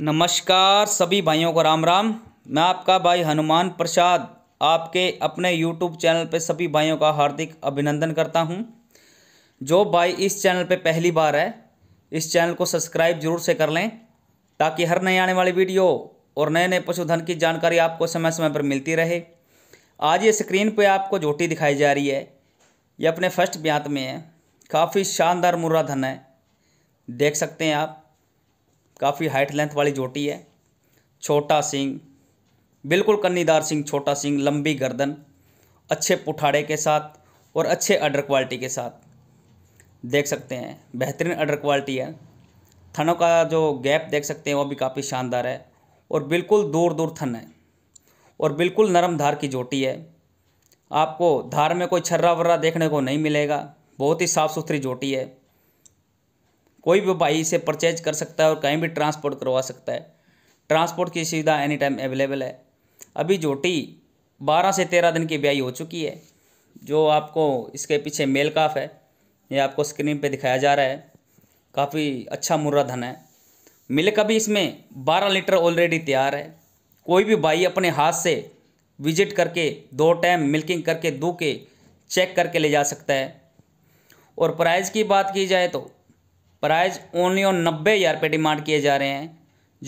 नमस्कार सभी भाइयों को राम राम मैं आपका भाई हनुमान प्रसाद आपके अपने यूट्यूब चैनल पर सभी भाइयों का हार्दिक अभिनंदन करता हूँ जो भाई इस चैनल पर पहली बार है इस चैनल को सब्सक्राइब जरूर से कर लें ताकि हर नए आने वाली वीडियो और नए नए पशुधन की जानकारी आपको समय समय पर मिलती रहे आज ये स्क्रीन पर आपको झोटी दिखाई जा रही है ये अपने फर्स्ट ब्यात में है काफ़ी शानदार मुर्रा धन है देख सकते हैं आप काफ़ी हाइट लेंथ वाली जोटी है छोटा सिंह बिल्कुल कन्नीदार सिंह छोटा सिंह लंबी गर्दन अच्छे पुठाड़े के साथ और अच्छे अडर क्वालिटी के साथ देख सकते हैं बेहतरीन अडर क्वालिटी है थनों का जो गैप देख सकते हैं वो भी काफ़ी शानदार है और बिल्कुल दूर दूर थन है और बिल्कुल नरम धार की जोटी है आपको धार में कोई छर्रा वर्रा देखने को नहीं मिलेगा बहुत ही साफ़ सुथरी जोटी है कोई भी भाई इसे परचेज कर सकता है और कहीं भी ट्रांसपोर्ट करवा सकता है ट्रांसपोर्ट की सुविधा एनी टाइम अवेलेबल है अभी जोटी बारह से तेरह दिन की ब्याई हो चुकी है जो आपको इसके पीछे मेल काफ है ये आपको स्क्रीन पे दिखाया जा रहा है काफ़ी अच्छा मुर्रा धन है मिल्क अभी इसमें बारह लीटर ऑलरेडी तैयार है कोई भी भाई अपने हाथ से विजिट करके दो टाइम मिल्किंग करके दो के चेक करके ले जा सकता है और प्राइस की बात की जाए तो प्राइस ओनली और नब्बे हज़ार रुपये डिमांड किए जा रहे हैं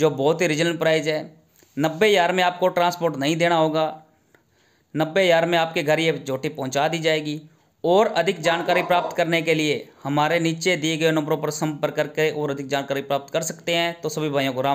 जो बहुत ही रिजनल प्राइस है नब्बे हज़ार में आपको ट्रांसपोर्ट नहीं देना होगा नब्बे हज़ार में आपके घर ये झोटी पहुंचा दी जाएगी और अधिक जानकारी प्राप्त करने के लिए हमारे नीचे दिए गए नंबरों पर संपर्क करके और अधिक जानकारी प्राप्त कर सकते हैं तो सभी भाइयों को राम